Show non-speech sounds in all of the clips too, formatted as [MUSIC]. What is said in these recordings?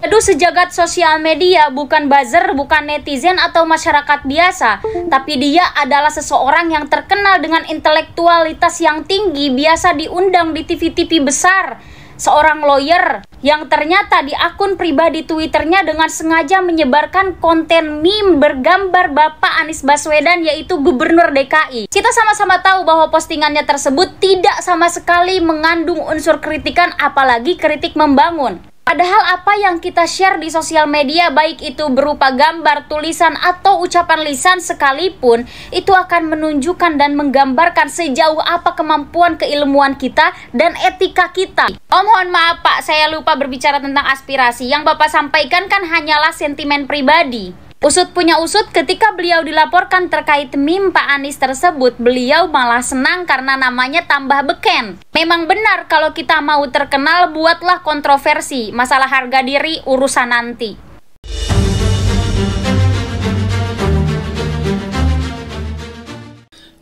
Aduh sejagat sosial media bukan buzzer, bukan netizen atau masyarakat biasa, tapi dia adalah seseorang yang terkenal dengan intelektualitas yang tinggi, biasa diundang di TV-TV besar, seorang lawyer yang ternyata di akun pribadi Twitternya dengan sengaja menyebarkan konten meme bergambar Bapak Anies Baswedan yaitu Gubernur DKI. Kita sama-sama tahu bahwa postingannya tersebut tidak sama sekali mengandung unsur kritikan apalagi kritik membangun. Padahal apa yang kita share di sosial media baik itu berupa gambar, tulisan atau ucapan lisan sekalipun itu akan menunjukkan dan menggambarkan sejauh apa kemampuan keilmuan kita dan etika kita. Oh mohon maaf Pak, saya lupa berbicara tentang aspirasi. Yang Bapak sampaikan kan hanyalah sentimen pribadi. Usut punya usut ketika beliau dilaporkan terkait meme Pak Anies tersebut, beliau malah senang karena namanya tambah beken. Memang benar kalau kita mau terkenal buatlah kontroversi, masalah harga diri urusan nanti.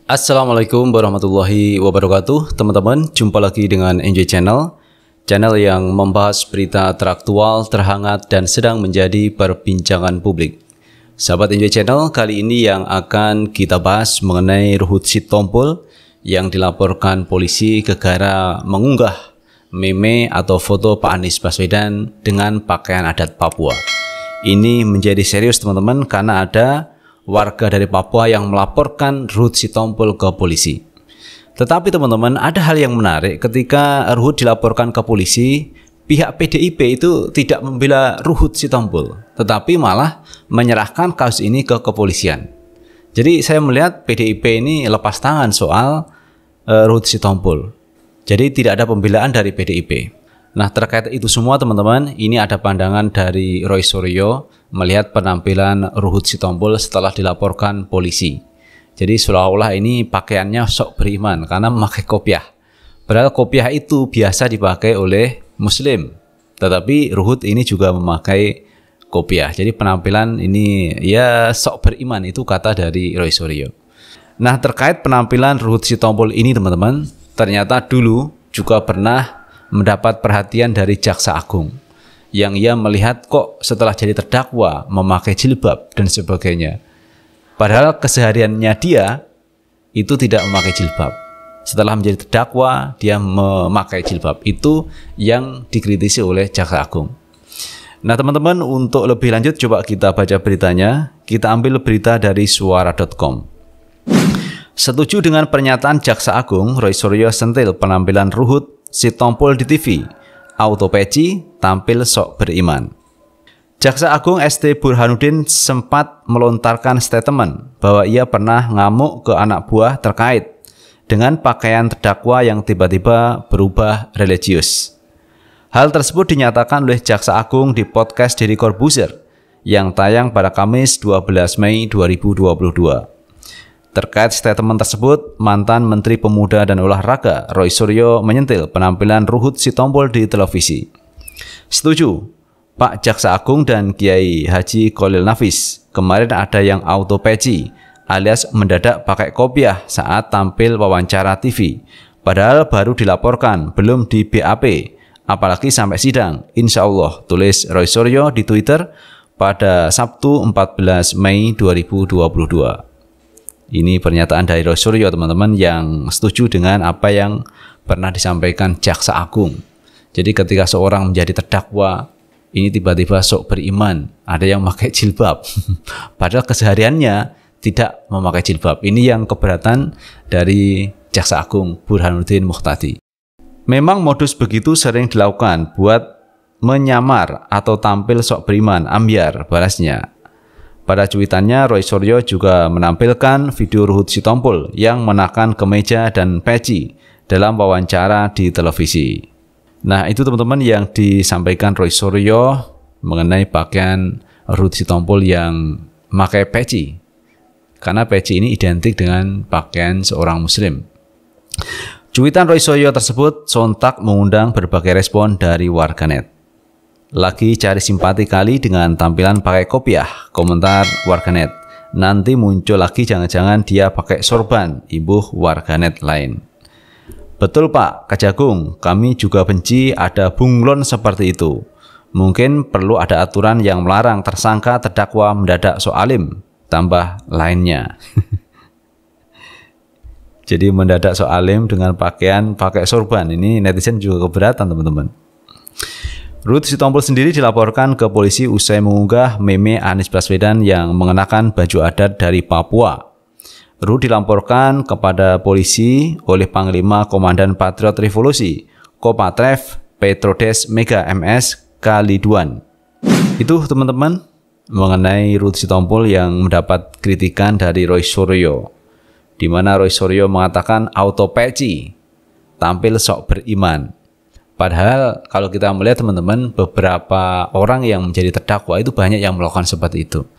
Assalamualaikum warahmatullahi wabarakatuh Teman-teman, jumpa lagi dengan NJ Channel Channel yang membahas berita teraktual, terhangat, dan sedang menjadi perbincangan publik Sahabat Enjoy Channel, kali ini yang akan kita bahas mengenai Ruhut Sitompul yang dilaporkan polisi kegara mengunggah meme atau foto Pak Anies Baswedan dengan pakaian adat Papua. Ini menjadi serius teman-teman karena ada warga dari Papua yang melaporkan Ruhut Sitompul ke polisi. Tetapi teman-teman, ada hal yang menarik ketika Ruhut dilaporkan ke polisi pihak PDIP itu tidak membela Ruhut Sitompul, tetapi malah menyerahkan kasus ini ke kepolisian. Jadi saya melihat PDIP ini lepas tangan soal uh, Ruhut Sitompul. Jadi tidak ada pembelaan dari PDIP. Nah terkait itu semua teman-teman, ini ada pandangan dari Roy Suryo melihat penampilan Ruhut Sitompul setelah dilaporkan polisi. Jadi seolah-olah ini pakaiannya sok beriman karena memakai kopiah. Padahal kopiah itu biasa dipakai oleh Muslim. Tetapi Ruhut ini juga memakai kopiah. Jadi penampilan ini ya sok beriman itu kata dari Roy Suryo. Nah terkait penampilan Ruhut Sitompul ini teman-teman, ternyata dulu juga pernah mendapat perhatian dari Jaksa Agung yang ia melihat kok setelah jadi terdakwa memakai jilbab dan sebagainya. Padahal kesehariannya dia itu tidak memakai jilbab setelah menjadi terdakwa dia memakai jilbab itu yang dikritisi oleh jaksa agung nah teman-teman untuk lebih lanjut coba kita baca beritanya kita ambil berita dari suara.com setuju dengan pernyataan jaksa agung Roy Suryo sentil penampilan Ruhut Sitompul di TV auto autopeci tampil sok beriman Jaksa Agung ST Burhanuddin sempat melontarkan statement bahwa ia pernah ngamuk ke anak buah terkait dengan pakaian terdakwa yang tiba-tiba berubah religius. Hal tersebut dinyatakan oleh Jaksa Agung di podcast Diri Corbuzier yang tayang pada Kamis 12 Mei 2022. Terkait statement tersebut, mantan Menteri Pemuda dan Olahraga Roy Suryo menyentil penampilan Ruhut Sitompul di televisi. Setuju, Pak Jaksa Agung dan Kiai Haji Kolil Nafis, kemarin ada yang auto peci, alias mendadak pakai kopiah saat tampil wawancara TV. Padahal baru dilaporkan, belum di BAP, apalagi sampai sidang. Insya Allah, tulis Roy Suryo di Twitter pada Sabtu 14 Mei 2022. Ini pernyataan dari Roy Suryo teman-teman yang setuju dengan apa yang pernah disampaikan Jaksa Agung. Jadi ketika seorang menjadi terdakwa, ini tiba-tiba sok beriman, ada yang pakai jilbab. [LAUGHS] Padahal kesehariannya tidak memakai jilbab. Ini yang keberatan dari Jaksa Agung Burhanuddin Muhtadi. Memang modus begitu sering dilakukan buat menyamar atau tampil sok beriman, ambiar balasnya. Pada cuitannya, Roy Suryo juga menampilkan video Ruhut Sitompul yang menakan kemeja dan peci dalam wawancara di televisi. Nah, itu teman-teman yang disampaikan Roy Suryo mengenai pakaian Ruhut Sitompul yang memakai peci karena peci ini identik dengan pakaian seorang muslim. Cuitan Roy Soyo tersebut sontak mengundang berbagai respon dari warganet. Lagi cari simpati kali dengan tampilan pakai kopiah, komentar warganet. Nanti muncul lagi jangan-jangan dia pakai sorban, ibu warganet lain. Betul Pak, Kajagung, kami juga benci ada bunglon seperti itu. Mungkin perlu ada aturan yang melarang tersangka terdakwa mendadak soalim tambah lainnya. [LAUGHS] Jadi mendadak soalim dengan pakaian pakai sorban. Ini netizen juga keberatan teman-teman. Ruth Sitompul sendiri dilaporkan ke polisi usai mengunggah meme Anies Baswedan yang mengenakan baju adat dari Papua. Ruth dilaporkan kepada polisi oleh Panglima Komandan Patriot Revolusi, Kopatrev Petrodes Mega MS Kaliduan. Itu teman-teman mengenai Ruth Sitompul yang mendapat kritikan dari Roy Suryo di mana Roy Suryo mengatakan auto peci tampil sok beriman padahal kalau kita melihat teman-teman beberapa orang yang menjadi terdakwa itu banyak yang melakukan seperti itu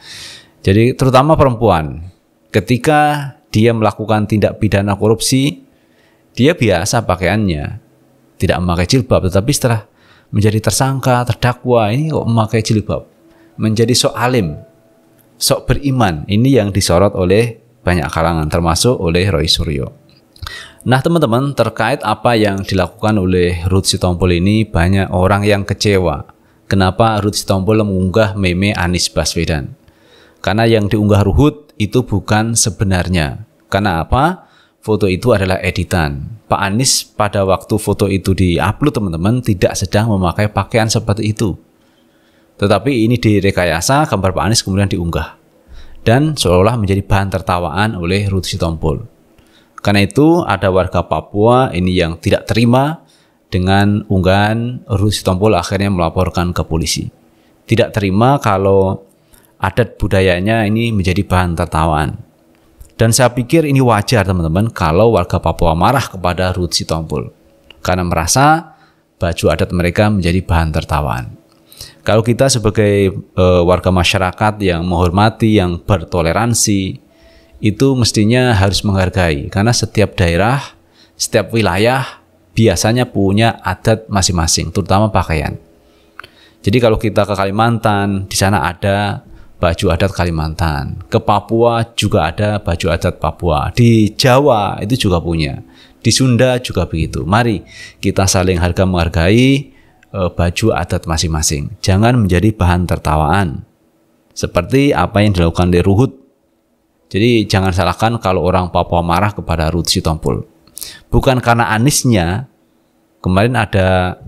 jadi terutama perempuan ketika dia melakukan tindak pidana korupsi dia biasa pakaiannya tidak memakai jilbab tetapi setelah menjadi tersangka terdakwa ini kok memakai jilbab menjadi sok alim, sok beriman. Ini yang disorot oleh banyak kalangan, termasuk oleh Roy Suryo. Nah teman-teman, terkait apa yang dilakukan oleh Ruth Sitompul ini, banyak orang yang kecewa. Kenapa Ruth Sitompul mengunggah meme Anis Baswedan? Karena yang diunggah Ruhut itu bukan sebenarnya. Karena apa? Foto itu adalah editan. Pak Anis pada waktu foto itu di-upload teman-teman tidak sedang memakai pakaian seperti itu tetapi ini direkayasa gambar Pak Anies kemudian diunggah dan seolah olah menjadi bahan tertawaan oleh Ruth Sitompul. Karena itu ada warga Papua ini yang tidak terima dengan unggahan Ruth Sitompul akhirnya melaporkan ke polisi. Tidak terima kalau adat budayanya ini menjadi bahan tertawaan. Dan saya pikir ini wajar teman-teman kalau warga Papua marah kepada Ruth Sitompul karena merasa baju adat mereka menjadi bahan tertawaan. Kalau kita sebagai e, warga masyarakat yang menghormati, yang bertoleransi, itu mestinya harus menghargai karena setiap daerah, setiap wilayah biasanya punya adat masing-masing, terutama pakaian. Jadi kalau kita ke Kalimantan, di sana ada baju adat Kalimantan. Ke Papua juga ada baju adat Papua. Di Jawa itu juga punya. Di Sunda juga begitu. Mari kita saling harga menghargai, Eh, baju adat masing-masing. Jangan menjadi bahan tertawaan. Seperti apa yang dilakukan di Ruhut. Jadi jangan salahkan kalau orang Papua marah kepada Ruhut Sitompul. Bukan karena Anisnya. Kemarin ada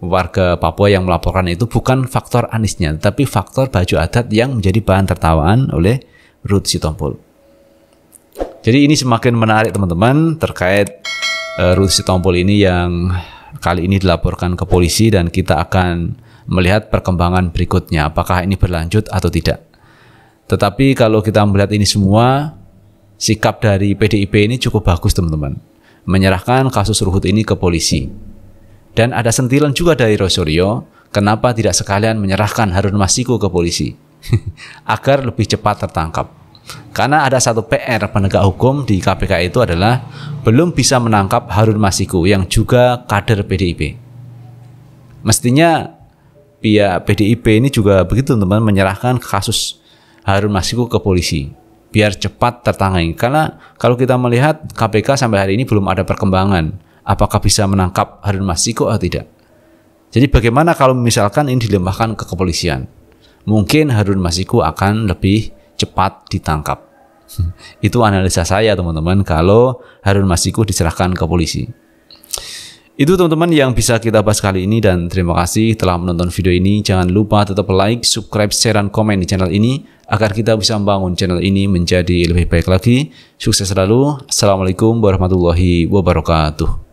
warga Papua yang melaporkan itu bukan faktor Anisnya, tapi faktor baju adat yang menjadi bahan tertawaan oleh Ruth Sitompul. Jadi ini semakin menarik teman-teman terkait uh, eh, Ruth Sitompul ini yang kali ini dilaporkan ke polisi dan kita akan melihat perkembangan berikutnya apakah ini berlanjut atau tidak. Tetapi kalau kita melihat ini semua sikap dari PDIP ini cukup bagus teman-teman. Menyerahkan kasus Ruhut ini ke polisi. Dan ada sentilan juga dari Rosario. kenapa tidak sekalian menyerahkan Harun Masiku ke polisi [LAUGHS] agar lebih cepat tertangkap. Karena ada satu PR penegak hukum di KPK itu adalah belum bisa menangkap Harun Masiku yang juga kader PDIP. Mestinya pihak PDIP ini juga begitu teman teman menyerahkan kasus Harun Masiku ke polisi biar cepat tertangani. Karena kalau kita melihat KPK sampai hari ini belum ada perkembangan apakah bisa menangkap Harun Masiku atau tidak. Jadi bagaimana kalau misalkan ini dilemahkan ke kepolisian? Mungkin Harun Masiku akan lebih cepat ditangkap. [LAUGHS] Itu analisa saya teman-teman kalau Harun Masiku diserahkan ke polisi. Itu teman-teman yang bisa kita bahas kali ini dan terima kasih telah menonton video ini. Jangan lupa tetap like, subscribe, share, dan komen di channel ini agar kita bisa membangun channel ini menjadi lebih baik lagi. Sukses selalu. Assalamualaikum warahmatullahi wabarakatuh.